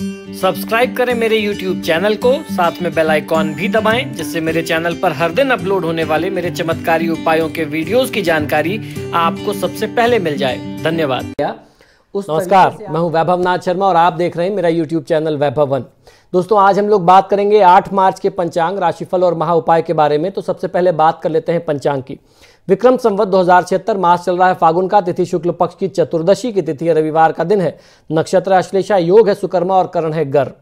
subscribe करें मेरे YouTube channel को साथ में बेल आइकॉन भी दबाएं जिससे मेरे चैनल पर हर दिन अपलोड होने वाले मेरे चमत्कारी उपायों के वीडियोस की जानकारी आपको सबसे पहले मिल जाए धन्यवाद उस नमस्कार मैं हूं वैभव नाथ शर्मा और आप देख रहे हैं मेरा यूट्यूब चैनल वैभव वन दोस्तों आज हम लोग बात करेंगे 8 मार्च के पंचांग राशिफल और महा उपाय के बारे में तो सबसे पहले बात कर लेते हैं पंचांग की विक्रम संवत दो मास चल रहा है फागुन का तिथि शुक्ल पक्ष की चतुर्दशी की तिथि रविवार का दिन है नक्षत्र अश्लेषा योग है सुकर्मा और करण है गर्भ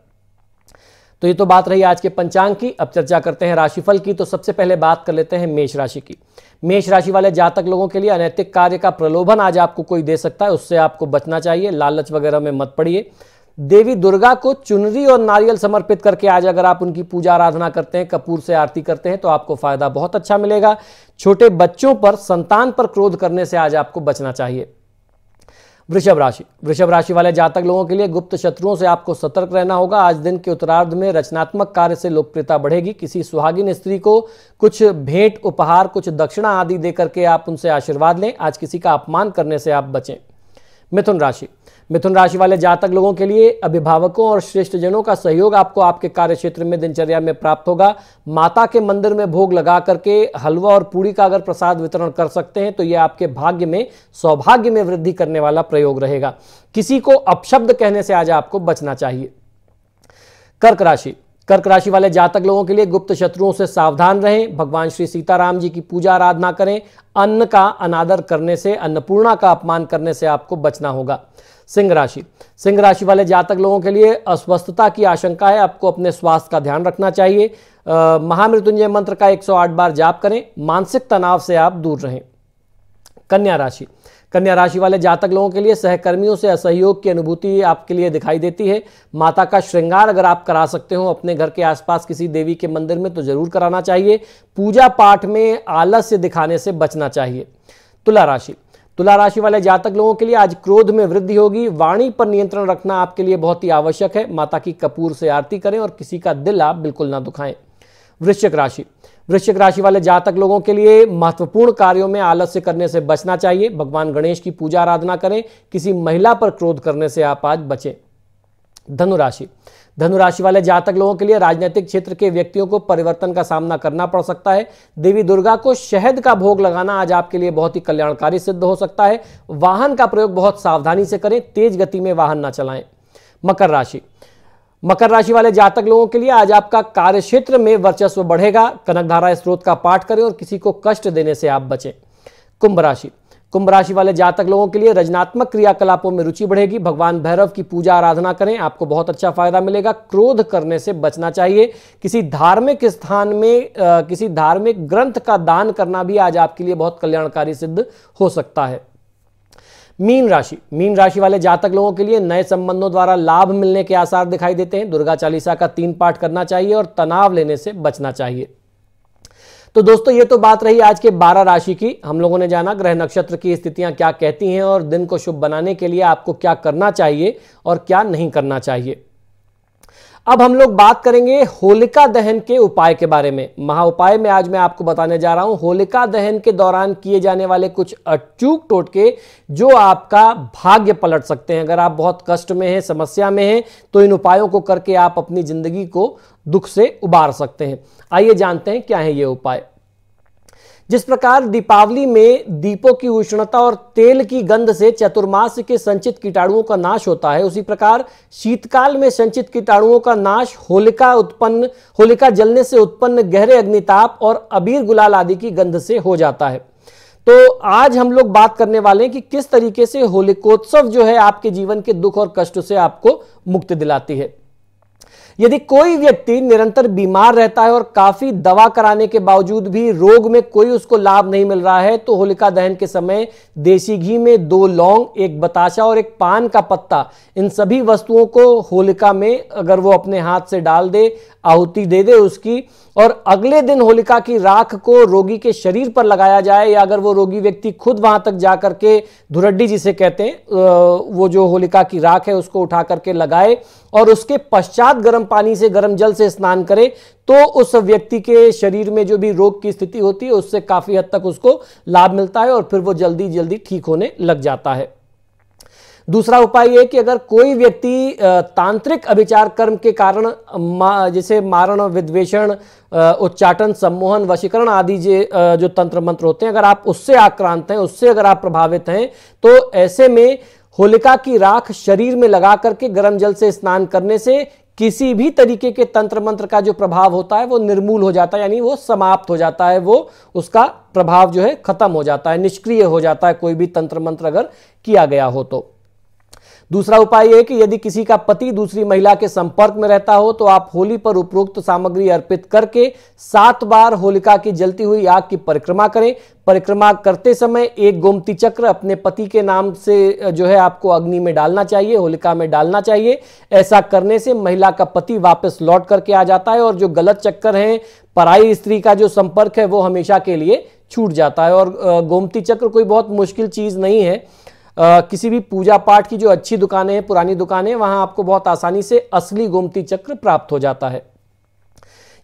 तो ये तो बात रही आज के पंचांग की अब चर्चा करते हैं राशिफल की तो सबसे पहले बात कर लेते हैं मेष राशि की मेष राशि वाले जातक लोगों के लिए अनैतिक कार्य का प्रलोभन आज आपको कोई दे सकता है उससे आपको बचना चाहिए लालच वगैरह में मत पड़िए देवी दुर्गा को चुनरी और नारियल समर्पित करके आज अगर आप उनकी पूजा आराधना करते हैं कपूर से आरती करते हैं तो आपको फायदा बहुत अच्छा मिलेगा छोटे बच्चों पर संतान पर क्रोध करने से आज आपको बचना चाहिए वृषभ राशि वृषभ राशि वाले जातक लोगों के लिए गुप्त शत्रुओं से आपको सतर्क रहना होगा आज दिन के उत्तरार्ध में रचनात्मक कार्य से लोकप्रियता बढ़ेगी किसी सुहागिन स्त्री को कुछ भेंट उपहार कुछ दक्षिणा आदि देकर के आप उनसे आशीर्वाद लें आज किसी का अपमान करने से आप बचें मिथुन राशि मिथुन राशि वाले जातक लोगों के लिए अभिभावकों और श्रेष्ठ जनों का सहयोग आपको आपके कार्य क्षेत्र में दिनचर्या में प्राप्त होगा माता के मंदिर में भोग लगा करके हलवा और पूड़ी का अगर प्रसाद वितरण कर सकते हैं तो यह आपके भाग्य में सौभाग्य में वृद्धि करने वाला प्रयोग रहेगा किसी को अपशब्द कहने से आज आपको बचना चाहिए कर्क राशि कर्क राशि वाले जातक लोगों के लिए गुप्त शत्रुओं से सावधान रहें भगवान श्री सीताराम जी की पूजा आराधना करें अन्न का अनादर करने से अन्नपूर्णा का अपमान करने से आपको बचना होगा सिंह राशि सिंह राशि वाले जातक लोगों के लिए अस्वस्थता की आशंका है आपको अपने स्वास्थ्य का ध्यान रखना चाहिए महामृत्युंजय मंत्र का 108 बार जाप करें मानसिक तनाव से आप दूर रहें कन्या राशि कन्या राशि वाले जातक लोगों के लिए सहकर्मियों से असहयोग की अनुभूति आपके लिए दिखाई देती है माता का श्रृंगार अगर आप करा सकते हो अपने घर के आसपास किसी देवी के मंदिर में तो जरूर कराना चाहिए पूजा पाठ में आलस्य दिखाने से बचना चाहिए तुला राशि तुला राशि वाले जातक लोगों के लिए आज क्रोध में वृद्धि होगी वाणी पर नियंत्रण रखना आपके लिए बहुत ही आवश्यक है माता की कपूर से आरती करें और किसी का दिल आप बिल्कुल ना दुखाएं वृश्चिक राशि वृश्चिक राशि वाले जातक लोगों के लिए महत्वपूर्ण कार्यों में आलस्य करने से बचना चाहिए भगवान गणेश की पूजा आराधना करें किसी महिला पर क्रोध करने से आप आज बचें धनुराशि धनुराशि वाले जातक लोगों के लिए राजनीतिक क्षेत्र के व्यक्तियों को परिवर्तन का सामना करना पड़ सकता है देवी दुर्गा को शहद का भोग लगाना आज आपके लिए बहुत ही कल्याणकारी सिद्ध हो सकता है वाहन का प्रयोग बहुत सावधानी से करें तेज गति में वाहन ना चलाएं मकर राशि मकर राशि वाले जातक लोगों के लिए आज आपका कार्य क्षेत्र में वर्चस्व बढ़ेगा कनक धारा स्रोत का पाठ करें और किसी को कष्ट देने से आप बचें कुंभ राशि कुंभ राशि वाले जातक लोगों के लिए रचनात्मक क्रियाकलापों में रुचि बढ़ेगी भगवान भैरव की पूजा आराधना करें आपको बहुत अच्छा फायदा मिलेगा क्रोध करने से बचना चाहिए किसी धार्मिक स्थान में किसी धार्मिक ग्रंथ का दान करना भी आज आपके लिए बहुत कल्याणकारी सिद्ध हो सकता है मीन राशि मीन राशि वाले जातक लोगों के लिए नए संबंधों द्वारा लाभ मिलने के आसार दिखाई देते हैं दुर्गा चालीसा का तीन पाठ करना चाहिए और तनाव लेने से बचना चाहिए तो दोस्तों ये तो बात रही आज के 12 राशि की हम लोगों ने जाना ग्रह नक्षत्र की स्थितियां क्या कहती हैं और दिन को शुभ बनाने के लिए आपको क्या करना चाहिए और क्या नहीं करना चाहिए अब हम लोग बात करेंगे होलिका दहन के उपाय के बारे में महा उपाय में आज मैं आपको बताने जा रहा हूं होलिका दहन के दौरान किए जाने वाले कुछ अचूक टोटके जो आपका भाग्य पलट सकते हैं अगर आप बहुत कष्ट में हैं समस्या में हैं तो इन उपायों को करके आप अपनी जिंदगी को दुख से उबार सकते हैं आइए जानते हैं क्या है ये उपाय जिस प्रकार दीपावली में दीपों की उष्णता और तेल की गंध से चतुर्मास के संचित कीटाणुओं का नाश होता है उसी प्रकार शीतकाल में संचित कीटाणुओं का नाश होलिका उत्पन्न होलिका जलने से उत्पन्न गहरे अग्निताप और अबीर गुलाल आदि की गंध से हो जाता है तो आज हम लोग बात करने वाले हैं कि किस तरीके से होलिकोत्सव जो है आपके जीवन के दुख और कष्ट से आपको मुक्ति दिलाती है यदि कोई व्यक्ति निरंतर बीमार रहता है और काफी दवा कराने के बावजूद भी रोग में कोई उसको लाभ नहीं मिल रहा है तो होलिका दहन के समय देसी घी में दो लौंग एक बताशा और एक पान का पत्ता इन सभी वस्तुओं को होलिका में अगर वो अपने हाथ से डाल दे आहुति दे दे उसकी और अगले दिन होलिका की राख को रोगी के शरीर पर लगाया जाए या अगर वो रोगी व्यक्ति खुद वहां तक जा करके धुरड्डी जिसे कहते हैं वो जो होलिका की राख है उसको उठा करके लगाए और उसके पश्चात गर्म पानी से गर्म जल से स्नान करे तो उस व्यक्ति के शरीर में जो भी रोग की स्थिति होती है उससे काफी हद तक उसको लाभ मिलता है और फिर वो जल्दी जल्दी ठीक होने लग जाता है दूसरा उपाय ये कि अगर कोई व्यक्ति तांत्रिक अभिचार कर्म के कारण जैसे मारण विद्वेषण उच्चाटन सम्मोहन वशीकरण आदि जो जो तंत्र मंत्र होते हैं अगर आप उससे आक्रांत हैं उससे अगर आप प्रभावित हैं तो ऐसे में होलिका की राख शरीर में लगा करके गर्म जल से स्नान करने से किसी भी तरीके के तंत्र मंत्र का जो प्रभाव होता है वो निर्मूल हो जाता है यानी वो समाप्त हो जाता है वो उसका प्रभाव जो है खत्म हो जाता है निष्क्रिय हो जाता है कोई भी तंत्र मंत्र अगर किया गया हो तो दूसरा उपाय यह कि यदि किसी का पति दूसरी महिला के संपर्क में रहता हो तो आप होली पर उपरोक्त सामग्री अर्पित करके सात बार होलिका की जलती हुई आग की परिक्रमा करें परिक्रमा करते समय एक गोमती चक्र अपने पति के नाम से जो है आपको अग्नि में डालना चाहिए होलिका में डालना चाहिए ऐसा करने से महिला का पति वापस लौट करके आ जाता है और जो गलत चक्कर हैं पराई स्त्री का जो संपर्क है वो हमेशा के लिए छूट जाता है और गोमती चक्र कोई बहुत मुश्किल चीज़ नहीं है आ, किसी भी पूजा पाठ की जो अच्छी दुकानें हैं पुरानी दुकानें वहां आपको बहुत आसानी से असली गोमती चक्र प्राप्त हो जाता है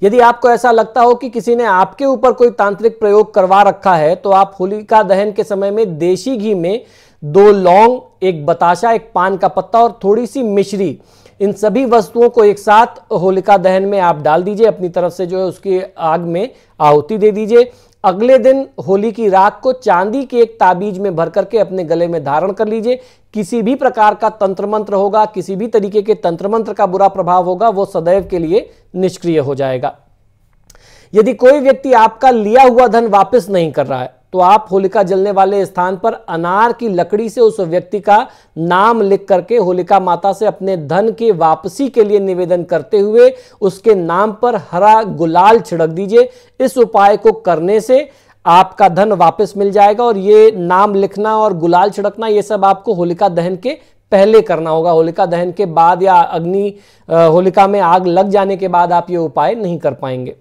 यदि आपको ऐसा लगता हो कि किसी ने आपके ऊपर कोई तांत्रिक प्रयोग करवा रखा है तो आप होलिका दहन के समय में देशी घी में दो लौंग एक बताशा एक पान का पत्ता और थोड़ी सी मिश्री इन सभी वस्तुओं को एक साथ होलिका दहन में आप डाल दीजिए अपनी तरफ से जो है उसकी आग में आहुति दे दीजिए अगले दिन होली की राख को चांदी के एक ताबीज में भर करके अपने गले में धारण कर लीजिए किसी भी प्रकार का तंत्र मंत्र होगा किसी भी तरीके के तंत्र मंत्र का बुरा प्रभाव होगा वो सदैव के लिए निष्क्रिय हो जाएगा यदि कोई व्यक्ति आपका लिया हुआ धन वापस नहीं कर रहा है तो आप होलिका जलने वाले स्थान पर अनार की लकड़ी से उस व्यक्ति का नाम लिख करके होलिका माता से अपने धन की वापसी के लिए निवेदन करते हुए उसके नाम पर हरा गुलाल छिड़क दीजिए इस उपाय को करने से आपका धन वापस मिल जाएगा और ये नाम लिखना और गुलाल छिड़कना ये सब आपको होलिका दहन के पहले करना होगा होलिका दहन के बाद या अग्नि होलिका में आग लग जाने के बाद आप ये उपाय नहीं कर पाएंगे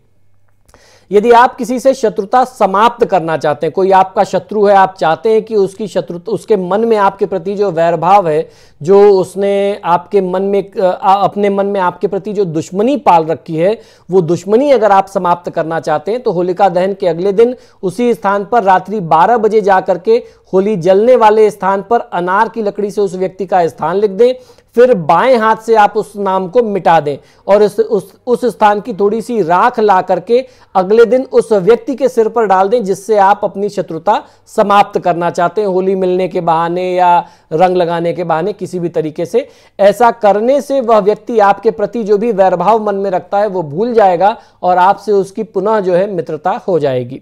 यदि आप किसी से शत्रुता समाप्त करना चाहते हैं कोई आपका शत्रु है आप चाहते हैं कि उसकी शत्रु उसके मन में आपके प्रति जो वैरभाव है जो उसने आपके मन में अपने मन में आपके प्रति जो दुश्मनी पाल रखी है वो दुश्मनी अगर आप समाप्त करना चाहते हैं तो होलिका दहन के अगले दिन उसी स्थान पर रात्रि बारह बजे जा करके होली जलने वाले स्थान पर अनार की लकड़ी से उस व्यक्ति का स्थान लिख दें फिर बाएं हाथ से आप उस नाम को मिटा दें और इस उस उस स्थान की थोड़ी सी राख ला करके अगले दिन उस व्यक्ति के सिर पर डाल दें जिससे आप अपनी शत्रुता समाप्त करना चाहते हैं होली मिलने के बहाने या रंग लगाने के बहाने किसी भी तरीके से ऐसा करने से वह व्यक्ति आपके प्रति जो भी वैरभाव मन में रखता है वो भूल जाएगा और आपसे उसकी पुनः जो है मित्रता हो जाएगी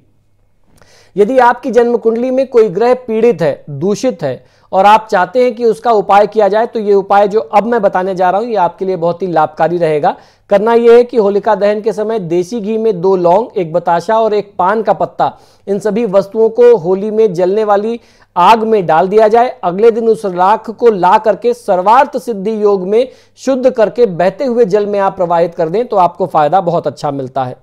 यदि आपकी जन्म कुंडली में कोई ग्रह पीड़ित है दूषित है और आप चाहते हैं कि उसका उपाय किया जाए तो ये उपाय जो अब मैं बताने जा रहा हूं ये आपके लिए बहुत ही लाभकारी रहेगा करना यह है कि होलिका दहन के समय देसी घी में दो लौंग एक बताशा और एक पान का पत्ता इन सभी वस्तुओं को होली में जलने वाली आग में डाल दिया जाए अगले दिन उस राख को ला करके सर्वार्थ सिद्धि योग में शुद्ध करके बहते हुए जल में आप प्रवाहित कर दें तो आपको फायदा बहुत अच्छा मिलता है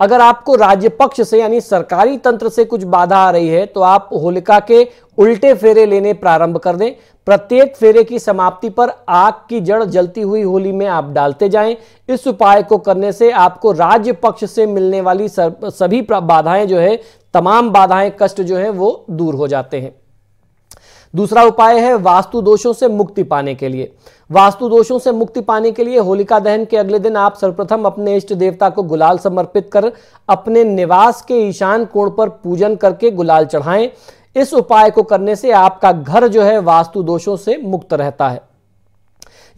अगर आपको राज्य पक्ष से यानी सरकारी तंत्र से कुछ बाधा आ रही है तो आप होलिका के उल्टे फेरे लेने प्रारंभ कर दें प्रत्येक फेरे की समाप्ति पर आग की जड़ जलती हुई होली में आप डालते जाएं इस उपाय को करने से आपको राज्य पक्ष से मिलने वाली सभी बाधाएं जो है तमाम बाधाएं कष्ट जो है वो दूर हो जाते हैं दूसरा उपाय है वास्तु दोषों से मुक्ति पाने के लिए वास्तु दोषों से मुक्ति पाने के लिए होलिका दहन के अगले दिन आप सर्वप्रथम अपने इष्ट देवता को गुलाल समर्पित कर अपने निवास के ईशान कोण पर पूजन करके गुलाल चढ़ाएं इस उपाय को करने से आपका घर जो है वास्तु दोषों से मुक्त रहता है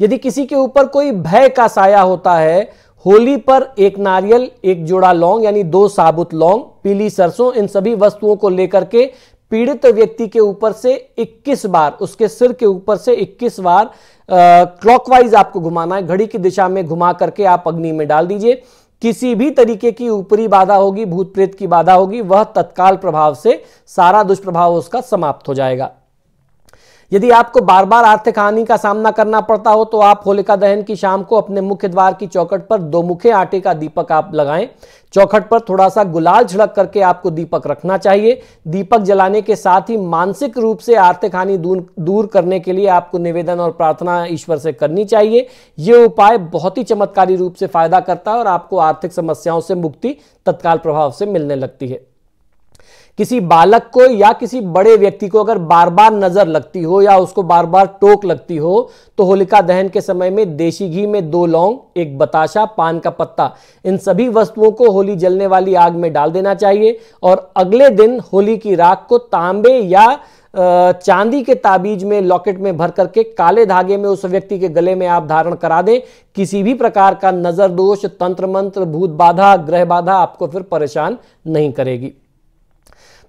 यदि किसी के ऊपर कोई भय का साया होता है होली पर एक नारियल एक जोड़ा लौंग यानी दो साबुत लौंग पीली सरसों इन सभी वस्तुओं को लेकर के पीड़ित व्यक्ति के ऊपर से 21 बार उसके सिर के ऊपर से 21 बार क्लॉकवाइज आपको घुमाना है घड़ी की दिशा में घुमा करके आप अग्नि में डाल दीजिए किसी भी तरीके की ऊपरी बाधा होगी भूत प्रेत की बाधा होगी वह तत्काल प्रभाव से सारा दुष्प्रभाव उसका समाप्त हो जाएगा यदि आपको बार बार आर्थिक हानि का सामना करना पड़ता हो तो आप होलिका दहन की शाम को अपने मुख्य द्वार की चौखट पर दो मुखे आटे का दीपक आप लगाएं चौखट पर थोड़ा सा गुलाल छिड़क करके आपको दीपक रखना चाहिए दीपक जलाने के साथ ही मानसिक रूप से आर्थिक हानि दूर दूर करने के लिए आपको निवेदन और प्रार्थना ईश्वर से करनी चाहिए ये उपाय बहुत ही चमत्कारी रूप से फायदा करता है और आपको आर्थिक समस्याओं से मुक्ति तत्काल प्रभाव से मिलने लगती है किसी बालक को या किसी बड़े व्यक्ति को अगर बार बार नजर लगती हो या उसको बार बार टोक लगती हो तो होलिका दहन के समय में देशी घी में दो लौंग एक बताशा पान का पत्ता इन सभी वस्तुओं को होली जलने वाली आग में डाल देना चाहिए और अगले दिन होली की राख को तांबे या चांदी के ताबीज में लॉकेट में भर करके काले धागे में उस व्यक्ति के गले में आप धारण करा दें किसी भी प्रकार का नजर दोष तंत्र मंत्र भूत बाधा ग्रह बाधा आपको फिर परेशान नहीं करेगी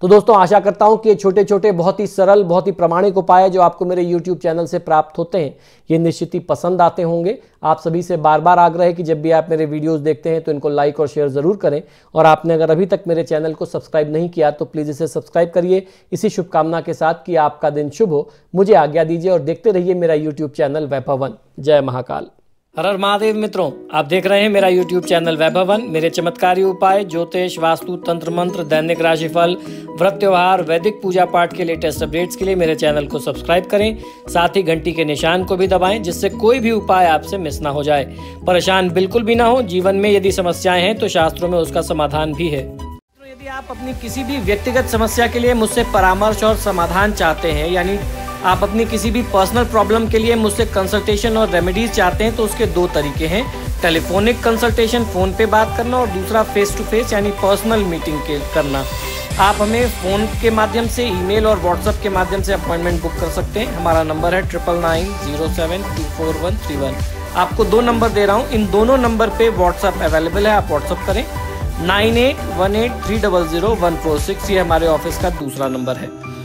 तो दोस्तों आशा करता हूं कि ये छोटे छोटे बहुत ही सरल बहुत ही प्रमाणिक उपाय जो आपको मेरे यूट्यूब चैनल से प्राप्त होते हैं ये निश्चित ही पसंद आते होंगे आप सभी से बार बार आग्रह है कि जब भी आप मेरे वीडियोस देखते हैं तो इनको लाइक और शेयर ज़रूर करें और आपने अगर अभी तक मेरे चैनल को सब्सक्राइब नहीं किया तो प्लीज़ इसे सब्सक्राइब करिए इसी शुभकामना के साथ कि आपका दिन शुभ हो मुझे आज्ञा दीजिए और देखते रहिए मेरा यूट्यूब चैनल वैभवन जय महाकाल हर हर महादेव मित्रों आप देख रहे हैं मेरा YouTube चैनल वैभवन मेरे चमत्कारी उपाय ज्योतिष वास्तु तंत्र मंत्र दैनिक राशिफल व्रत त्योहार वैदिक पूजा पाठ के लेटेस्ट अपडेट्स के लिए मेरे चैनल को सब्सक्राइब करें साथ ही घंटी के निशान को भी दबाएं जिससे कोई भी उपाय आपसे मिस ना हो जाए परेशान बिल्कुल भी ना हो जीवन में यदि समस्याएं हैं तो शास्त्रों में उसका समाधान भी है तो यदि आप अपनी किसी भी व्यक्तिगत समस्या के लिए मुझसे परामर्श और समाधान चाहते हैं यानी आप अपनी किसी भी पर्सनल प्रॉब्लम के लिए मुझसे कंसल्टेशन और रेमेडीज चाहते हैं तो उसके दो तरीके हैं टेलीफोनिक कंसल्टेशन फ़ोन पे बात करना और दूसरा फेस टू फेस यानी पर्सनल मीटिंग के करना आप हमें फ़ोन के माध्यम से ईमेल और व्हाट्सएप के माध्यम से अपॉइंटमेंट बुक कर सकते हैं हमारा नंबर है triple nine zero seven two four one three one आपको दो नंबर दे रहा हूँ इन दोनों नंबर पे व्हाट्सएप अवेलेबल है आप व्हाट्सएप करें nine eight one eight three double zero one four six ये हमारे ऑफिस का दूसरा नंबर है